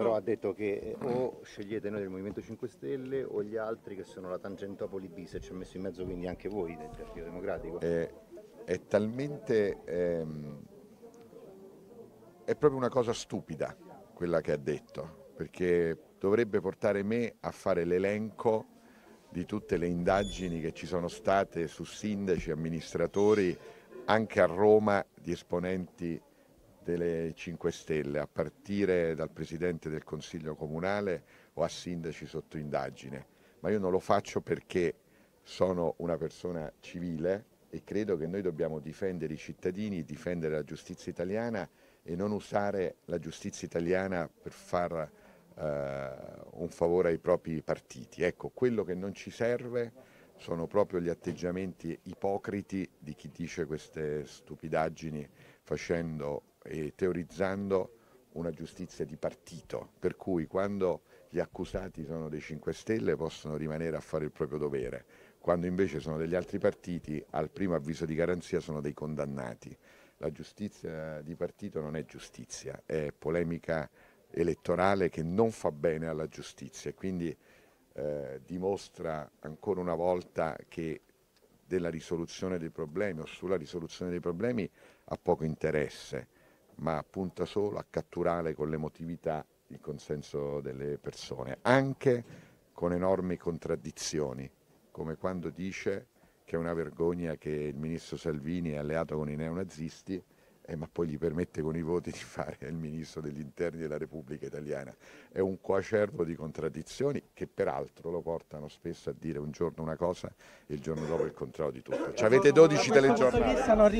però ha detto che eh, o scegliete noi del Movimento 5 Stelle o gli altri che sono la Tangentopoli bis e ci ha messo in mezzo quindi anche voi del Partito Democratico. È, eh, è talmente... Ehm, è proprio una cosa stupida quella che ha detto, perché dovrebbe portare me a fare l'elenco di tutte le indagini che ci sono state su sindaci, amministratori, anche a Roma di esponenti delle 5 Stelle, a partire dal Presidente del Consiglio Comunale o a sindaci sotto indagine, ma io non lo faccio perché sono una persona civile e credo che noi dobbiamo difendere i cittadini, difendere la giustizia italiana e non usare la giustizia italiana per far uh, un favore ai propri partiti. Ecco, quello che non ci serve sono proprio gli atteggiamenti ipocriti di chi dice queste stupidaggini facendo e teorizzando una giustizia di partito, per cui quando gli accusati sono dei 5 Stelle possono rimanere a fare il proprio dovere, quando invece sono degli altri partiti al primo avviso di garanzia sono dei condannati. La giustizia di partito non è giustizia, è polemica elettorale che non fa bene alla giustizia e quindi eh, dimostra ancora una volta che della risoluzione dei problemi o sulla risoluzione dei problemi ha poco interesse ma punta solo a catturare con l'emotività il consenso delle persone, anche con enormi contraddizioni, come quando dice che è una vergogna che il ministro Salvini è alleato con i neonazisti, eh, ma poi gli permette con i voti di fare il ministro degli interni della Repubblica Italiana. È un coacervo di contraddizioni che peraltro lo portano spesso a dire un giorno una cosa e il giorno dopo il contrario di tutto. Ci avete 12 telegiornali.